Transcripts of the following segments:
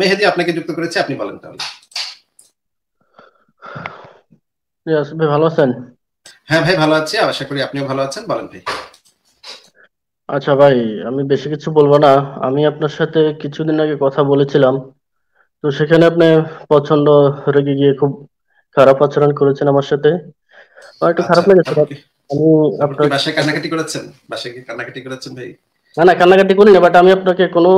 মেহেদি আপনাকে যুক্ত করেছে আপনি বলেন তাহলে ভালো আছেন হ্যাঁ ভাই ভালো আছি আশা করি আপনিও ভালো আছেন বলেন ভাই আচ্ছা ভাই আমি বেশি কিছু বলবো না আমি আপনার সাথে কিছুদিন আগে কথা বলেছিলাম তো সেখানে আপনি প্রচন্ড রেগে গিয়ে খুব খারাপ আচরণ করেছেন আমার সাথে একটু খারাপ আচ্ছা, লেগেছে আমি আপনার বাসায় কান্নাকাটি করেছেন বাসায় কান্নাকাটি করেছেন ভাই না না কান্নাকাটি করিনি বাট আমি আপনাকে কোনো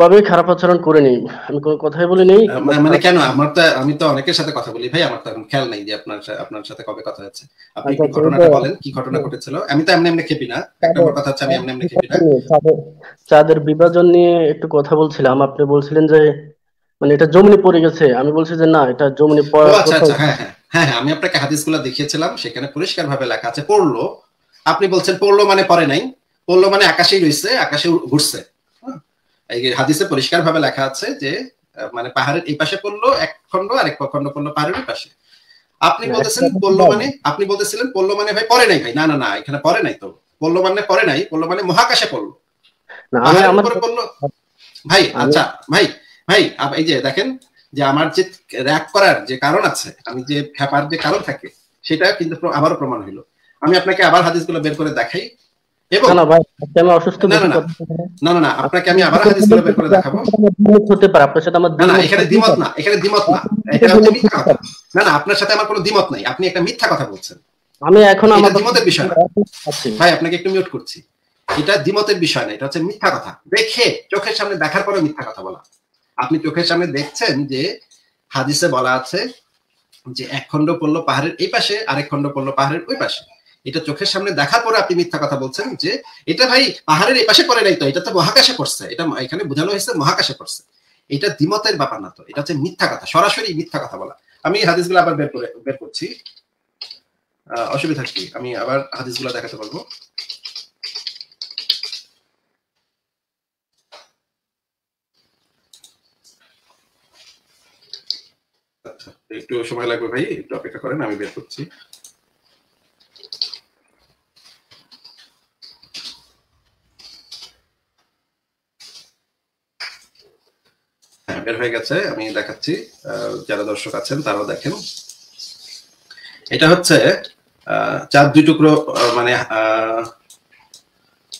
ভাবে খারাপ আচরণ নেই আমি কোনো কথাই বলিনি মানে, মানে কেন আমার তো আমি তো অনেকের সাথে কথা বলি ভাই আমার তো এখন খেয়াল নাই যে আপনার আপনার সাথে কবে কথা হচ্ছে আপনি আচ্ছা, কি ঘটনাটা আচ্ছা, বলেন কি ঘটনা আচ্ছা। ঘটেছিল আমি তো এমনি এমনি খেপি না এক কথা হচ্ছে আমি এমনি এমনি খেপি না চাঁদের বিভাজন নিয়ে একটু কথা বলছিলাম আপনি বলছিলেন যে মানে এটা জমিনে পড়ে গেছে আমি বলছি যে না এটা জমিনে পড়া আচ্ছা আচ্ছা হ্যাঁ, হ্যাঁ হ্যাঁ হ্যাঁ আমি আপনাকে হাদিসগুলো দেখিয়েছিলাম সেখানে পরিষ্কারভাবে লেখা আছে পড়লো আপনি বলছেন পড়লো মানে পড়ে নাই পড়লো মানে আকাশেই রইছে আকাশে ঘুরছে এই হাদিসে ভাবে লেখা আছে যে মানে পাহাড়ের এই পাশে পড়লো এক খন্ড আর এক খন্ড পড়লো পাহাড়ের পাশে আপনি হ্যাঁ, বলতেছেন পড়লো মানে আপনি বলতেছিলেন পড়লো মানে ভাই পরে নাই ভাই না না না এখানে পরে নাই তো পড়লো মানে পরে নাই পড়লো মানে মহাকাশে পড়লো ভাই আচ্ছা ভাই ভাই এই যে দেখেন যে আমার যে র্যাক করার যে কারণ আছে আমি যে ফ্যাপার যে কারণ থাকে সেটা কিন্তু আবারও প্রমাণ হলো আমি আপনাকে আবার হাদিস গুলো বের করে দেখাই মিউট আচ্ছা। করছি এটা দ্বিমতের বিষয় এটা হচ্ছে মিথ্যা কথা দেখে চোখের সামনে দেখার পরে মিথ্যা কথা বলা আপনি চোখের সামনে দেখছেন যে হাদিসে বলা আছে যে এক খন্ড পড়লো পাহাড়ের এই পাশে আরেক খন্ড পড়লো পাহাড়ের ওই পাশে এটা চোখের সামনে দেখার পরে আপনি মিথ্যা কথা বলছেন যে এটা ভাই পাহাড়ের পাশে করে নাই তো এটা তো মহাকাশে করছে এটা এখানে বোঝানো হয়েছে মহাকাশে করছে এটা দ্বিমতের ব্যাপার না তো এটা হচ্ছে মিথ্যা কথা সরাসরি মিথ্যা কথা বলা আমি হাদিস গুলো আবার বের করে বের করছি অসুবিধা কি আমি আবার হাদিস হাদিসগুলো দেখাতে পারবো আচ্ছা, একটু সময় লাগবে ভাই একটু অপেক্ষা করেন আমি বের করছি বের হয়ে গেছে আমি দেখাচ্ছি যারা দর্শক আছেন তারাও দেখেন এটা হচ্ছে চার দুই টুকরো মানে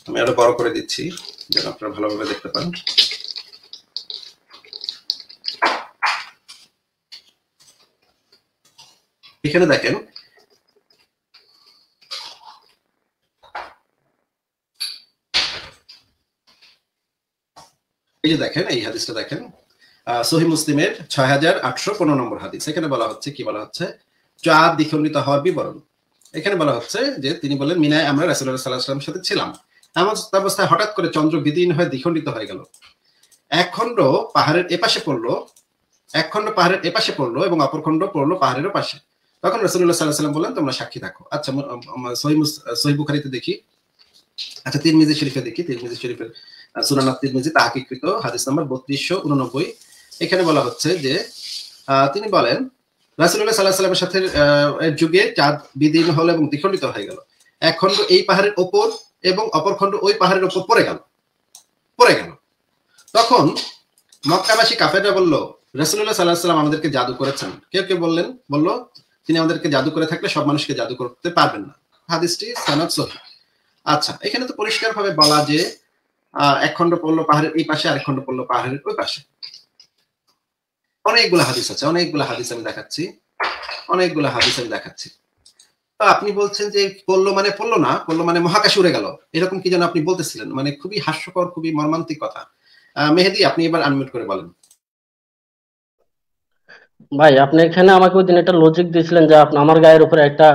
আমি আরো বড় করে দিচ্ছি যেন আপনারা ভালোভাবে দেখতে পান এখানে দেখেন এই যে দেখেন এই হাদিসটা দেখেন সহি মুসলিমের ছয় হাজার আটশো পনেরো নম্বর হাদিস এখানে বলা হচ্ছে কি বলা হচ্ছে চাঁদ দ্বিখণ্ডিত হওয়ার বিবরণ এখানে বলা হচ্ছে যে তিনি বলেন মিনায় আমরা রাসুল্লাহ সাল্লাহামের সাথে ছিলাম এমন অবস্থায় হঠাৎ করে চন্দ্র বিদীন হয়ে দ্বিখণ্ডিত হয়ে গেল এক পাহাড়ের এপাশে পড়লো এক খণ্ড পাহাড়ের এপাশে পড়লো এবং অপর খণ্ড পড়লো পাহাড়েরও পাশে তখন রসুল্লাহ সাল্লাহ সাল্লাম বললেন তোমরা সাক্ষী থাকো আচ্ছা সহি বুখারিতে দেখি আচ্ছা তিরমিজি শরীফে দেখি তিরমিজি শরীফের সুনানাত তিরমিজি তাহাকিকৃত হাদিস নাম্বার বত্রিশশো উননব্বই এখানে বলা হচ্ছে যে তিনি বলেন রাসুল্লাহ সাল্লাহ সাল্লামের সাথে যুগে চাঁদ বিদিন হলো এবং দ্বিখণ্ডিত হয়ে গেল এক খণ্ড এই পাহাড়ের ওপর এবং অপর খণ্ড ওই পাহাড়ের ওপর পড়ে গেল পড়ে গেল তখন মক্কাবাসী কাফেররা বলল রসুল্লাহ সাল্লাহ সাল্লাম আমাদেরকে জাদু করেছেন কেউ কেউ বললেন বলল তিনি আমাদেরকে জাদু করে থাকলে সব মানুষকে জাদু করতে পারবেন না হাদিসটি সানাদ সহি আচ্ছা এখানে তো পরিষ্কারভাবে বলা যে আহ এক খণ্ড পড়লো পাহাড়ের এই পাশে আরেক খণ্ড পড়লো পাহাড়ের ওই পাশে অনেকগুলো হাদিস আছে অনেকগুলো হাদিস আমি দেখাচ্ছি অনেকগুলো হাদিস আমি দেখাচ্ছি তো আপনি বলছেন যে পড়লো মানে পড়লো না পড়লো মানে মহাকাশ উড়ে গেল এরকম কি যেন আপনি বলতেছিলেন মানে খুবই হাস্যকর খুবই মর্মান্তিক কথা মেহেদি আপনি এবার আনমিউট করে বলেন ভাই আপনি এখানে আমাকে ওই দিন একটা লজিক দিয়েছিলেন যে আমার গায়ের উপরে একটা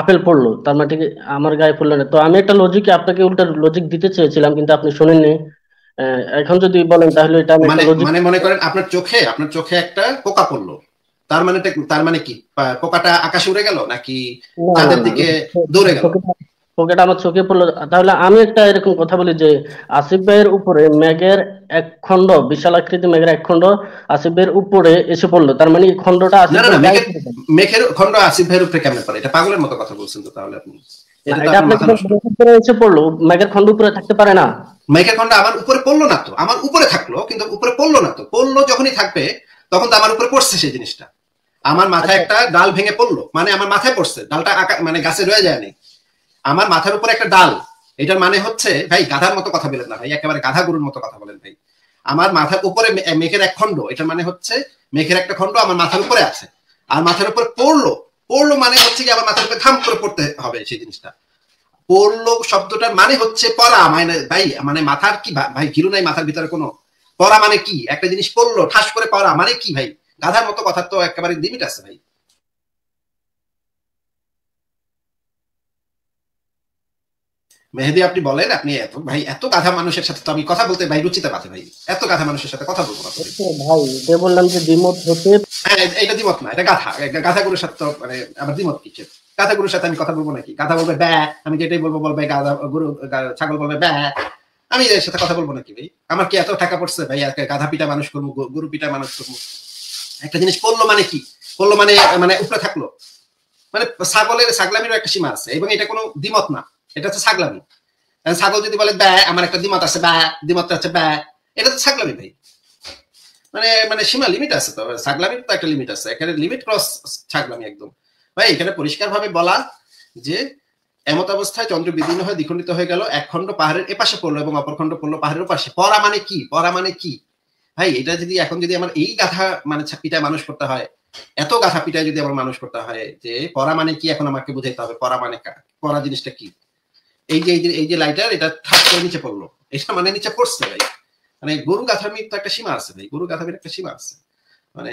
আপেল পড়লো তার মানে আমার গায়ে পড়লো না তো আমি একটা লজিক আপনাকে উল্টা লজিক দিতে চেয়েছিলাম কিন্তু আপনি শুনেননি এখন যদি বলেন তাহলে এটা মানে মানে মনে করেন আপনার চোখে আপনার চোখে একটা পোকা পড়লো তার মানে তার মানে কি পোকাটা আকাশে উড়ে গেল নাকি তাদের দিকে দৌড়ে গেল আমার চোখে পড়লো তাহলে আমি একটা এরকম কথা বলি যে আসিফ ভাইয়ের উপরে মেঘের এক খণ্ড বিশাল আকৃতি মেঘের এক খণ্ড আসিফ ভাইয়ের উপরে এসে পড়লো তার মানে এই খণ্ডটা মেঘের খণ্ড আসিফ ভাইয়ের উপরে কেমন পড়ে এটা পাগলের মতো কথা বলছেন তো তাহলে আপনি এটা এসে পড়লো মেঘের খণ্ড উপরে থাকতে পারে না মেঘাখণ্ড আমার উপরে পড়লো না তো আমার উপরে থাকলো কিন্তু উপরে পড়লো না তো পড়লো যখনই থাকবে তখন তো আমার উপরে পড়ছে সেই জিনিসটা আমার মাথায় আচ্ছা। একটা ডাল ভেঙে পড়লো মানে আমার মাথায় পড়ছে ডালটা মানে গাছে রয়ে যায়নি আমার মাথার উপরে একটা ডাল এটার মানে হচ্ছে ভাই গাধার মতো কথা বলেন না ভাই একেবারে গাধা গরুর মতো কথা বলেন ভাই আমার মাথার উপরে মেঘের এক খণ্ড এটার মানে হচ্ছে মেঘের একটা খণ্ড আমার মাথার উপরে আছে আর মাথার উপরে পড়লো পড়লো মানে হচ্ছে কি আমার মাথার উপরে থাম করে পড়তে হবে সেই জিনিসটা পড়লো শব্দটার মানে হচ্ছে পড়া মানে ভাই মানে মাথার কি ভাই ঘিরু নাই মাথার ভিতরে কোনো পড়া মানে কি একটা জিনিস পড়লো ঠাস করে পড়া মানে কি ভাই গাধার মতো কথা তো একেবারে লিমিট আছে ভাই মেহেদি আপনি বলেন আপনি এত ভাই এত গাধা মানুষের সাথে তো আমি কথা বলতে ভাই রুচিতে পাতে ভাই এত গাধা মানুষের সাথে কথা বলবো ভাই এটা বললাম যে দ্বিমত হতে হ্যাঁ এটা দ্বিমত না এটা গাধা গাধা করে সাথে মানে আমার দ্বিমত কিছু গাধা গরুর সাথে আমি কথা বলবো নাকি গাধা বলবে ব্যা আমি যেটাই বলবো বলবে গাধা গরু ছাগল বলবে ব্যা আমি এর সাথে কথা বলবো নাকি ভাই আমার কি এত টাকা পড়ছে ভাই গাধা পিটা মানুষ করবো গরু পিটা মানুষ করবো একটা জিনিস করলো মানে কি করলো মানে মানে উপরে থাকলো মানে ছাগলের ছাগলামির একটা সীমা আছে এবং এটা কোনো দ্বিমত না এটা হচ্ছে ছাগলামি ছাগল যদি বলে ব্যা আমার একটা দ্বিমত আছে ব্যা দ্বিমতটা আছে ব্যা এটা তো ছাগলামি ভাই মানে মানে সীমা লিমিট আছে তো ছাগলামির তো একটা লিমিট আছে এখানে লিমিট ক্রস ছাগলামি একদম ভাই এখানে পরিষ্কার ভাবে বলা যে এমত অবস্থায় চন্দ্র বিভিন্ন হয়ে দ্বিখণ্ডিত হয়ে গেল এক খণ্ড পাহাড়ের এপাশে পড়লো এবং অপর খণ্ড পড়লো পাহাড়ের পাশে পরা মানে কি পরা মানে কি ভাই এটা যদি এখন যদি আমার এই গাথা মানে পিটায় মানুষ করতে হয় এত গাথা পিটায় যদি আমার মানুষ করতে হয় যে পরা মানে কি এখন আমাকে বুঝাইতে হবে পরা মানে পরা জিনিসটা কি এই যে এই যে লাইটার এটা থাক করে নিচে পড়লো এটা মানে নিচে পড়ছে ভাই মানে গরু গাথামির তো একটা সীমা আছে ভাই গরু গাথামির একটা সীমা আছে মানে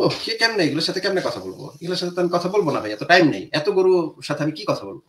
ও কে কেমনে এগুলোর সাথে কেমনে কথা বলবো এগুলোর সাথে তো আমি কথা বলবো না ভাই এত টাইম নেই এত গরুর সাথে আমি কি কথা বলবো